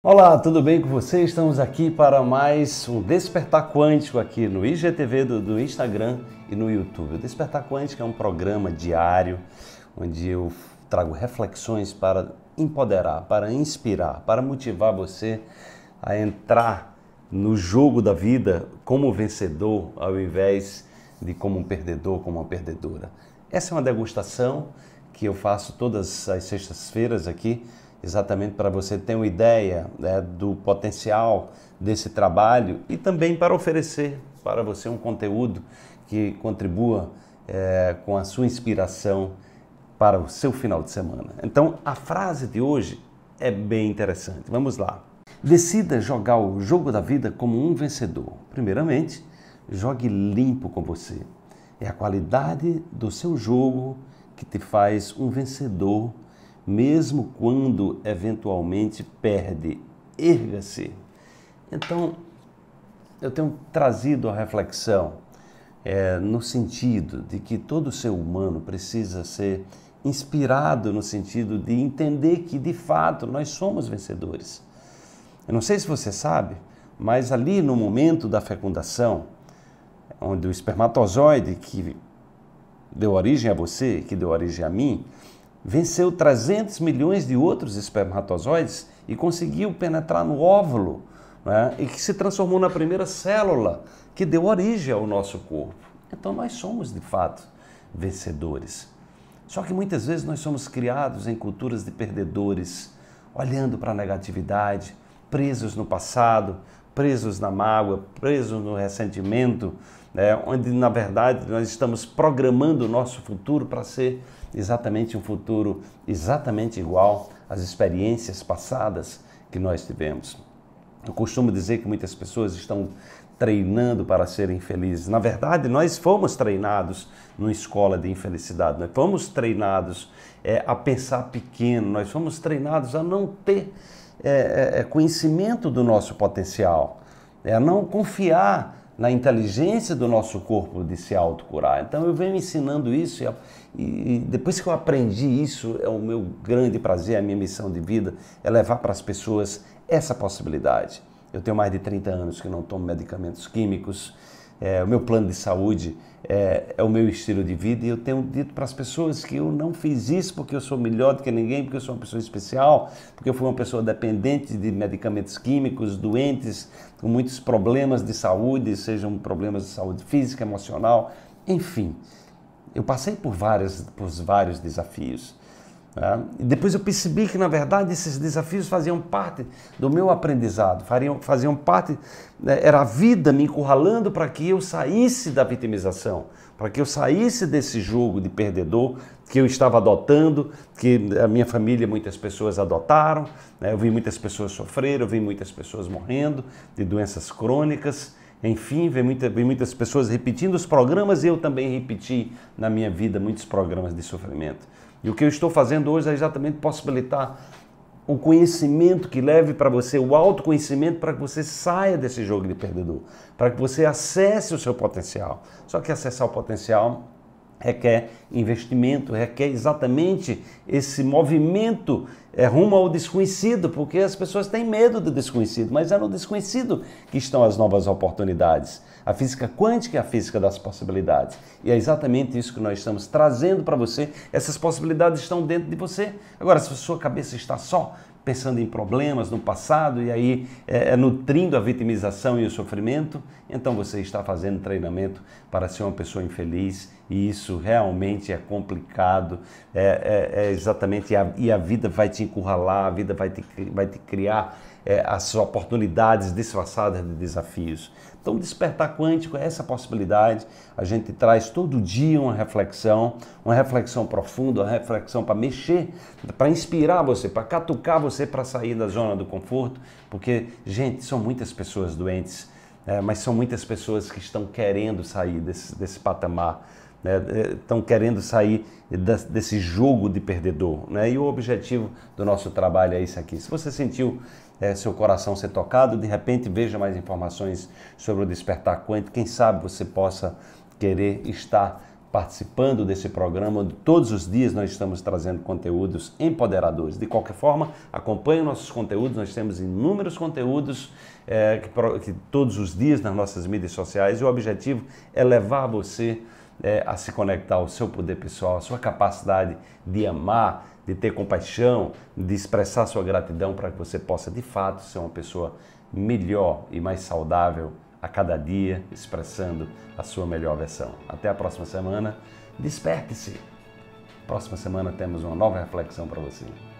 Olá, tudo bem com você? Estamos aqui para mais um Despertar Quântico aqui no IGTV do, do, Instagram e no YouTube. O Despertar Quântico é um programa diário onde eu trago reflexões para empoderar, para inspirar, para motivar você a entrar no jogo da vida como vencedor ao invés de como um perdedor, como uma perdedora. Essa é uma degustação que eu faço todas as sextas-feiras aqui exatamente para você ter uma ideia né, do potencial desse trabalho e também para oferecer para você um conteúdo que contribua é, com a sua inspiração para o seu final de semana. Então, a frase de hoje é bem interessante. Vamos lá. Decida jogar o jogo da vida como um vencedor. Primeiramente, jogue limpo com você. É a qualidade do seu jogo que te faz um vencedor mesmo quando eventualmente perde, erga-se. Então, eu tenho trazido a reflexão é, no sentido de que todo ser humano precisa ser inspirado no sentido de entender que de fato nós somos vencedores. Eu não sei se você sabe, mas ali no momento da fecundação, onde o espermatozoide que deu origem a você, que deu origem a mim, venceu 300 milhões de outros espermatozoides e conseguiu penetrar no óvulo, né? e que se transformou na primeira célula que deu origem ao nosso corpo. Então nós somos, de fato, vencedores. Só que muitas vezes nós somos criados em culturas de perdedores, olhando para a negatividade, presos no passado, presos na mágoa, presos no ressentimento, né? onde na verdade nós estamos programando o nosso futuro para ser exatamente um futuro exatamente igual às experiências passadas que nós tivemos. Eu costumo dizer que muitas pessoas estão treinando para serem felizes. Na verdade, nós fomos treinados numa escola de infelicidade, nós fomos treinados é, a pensar pequeno, nós fomos treinados a não ter é, é, é, conhecimento do nosso potencial, é não confiar na inteligência do nosso corpo de se autocurar. Então eu venho ensinando isso e, e depois que eu aprendi isso, é o meu grande prazer, a minha missão de vida, é levar para as pessoas essa possibilidade. Eu tenho mais de 30 anos que não tomo medicamentos químicos, é, o meu plano de saúde, é, é, o meu estilo de vida e eu tenho dito para as pessoas que eu não fiz isso porque eu sou melhor do que ninguém, porque eu sou uma pessoa especial, porque eu fui uma pessoa dependente de medicamentos químicos, doentes, com muitos problemas de saúde, sejam problemas de saúde física, emocional, enfim. Eu passei por, várias, por vários desafios. Né? Depois eu percebi que, na verdade, esses desafios faziam parte do meu aprendizado, faziam, faziam parte, né? era a vida me encurralando para que eu saísse da vitimização, para que eu saísse desse jogo de perdedor que eu estava adotando, que a minha família, muitas pessoas adotaram. Né? Eu vi muitas pessoas sofrer, eu vi muitas pessoas morrendo de doenças crônicas. Enfim, vi, muita, vi muitas pessoas repetindo os programas e eu também repeti na minha vida muitos programas de sofrimento. E o que eu estou fazendo hoje é exatamente possibilitar o conhecimento que leve para você, o autoconhecimento para que você saia desse jogo de perdedor, para que você acesse o seu potencial. Só que acessar o potencial requer investimento, requer exatamente esse movimento é, rumo ao desconhecido, porque as pessoas têm medo do desconhecido, mas é no desconhecido que estão as novas oportunidades. A física quântica é a física das possibilidades. E é exatamente isso que nós estamos trazendo para você. Essas possibilidades estão dentro de você. Agora, se a sua cabeça está só pensando em problemas no passado e aí é, é, nutrindo a vitimização e o sofrimento, então você está fazendo treinamento para ser uma pessoa infeliz e isso realmente é complicado, é, é, é exatamente, e a, e a, vida vai te encurralar, a vida vai te, vai te criar é, as oportunidades disfarçadas de desafios. Então, despertar quântico é essa possibilidade. A gente traz todo dia uma reflexão, uma reflexão profunda, uma reflexão para mexer, para inspirar você, para catucar você para sair da zona do conforto, porque, gente, são muitas pessoas doentes, né? mas são muitas pessoas que estão querendo sair desse, desse patamar né, é, estão né, querendo sair desse jogo de perdedor. Né? E o objetivo do nosso trabalho é isso aqui. Se você sentiu é, seu coração ser tocado, de repente veja mais informações sobre o despertar quântico, quem sabe você possa querer estar participando desse programa, onde todos os dias nós estamos trazendo conteúdos empoderadores. De qualquer forma, acompanhe nossos conteúdos, nós temos inúmeros conteúdos é, que, que todos os dias nas nossas mídias sociais e o objetivo é levar você né, a se conectar ao seu poder pessoal, à sua capacidade de amar, de ter compaixão, de expressar sua gratidão para que você possa de fato ser uma pessoa melhor e mais saudável a cada dia, expressando a sua melhor versão. Até a próxima semana. Desperte-se! Próxima semana temos uma nova reflexão para você.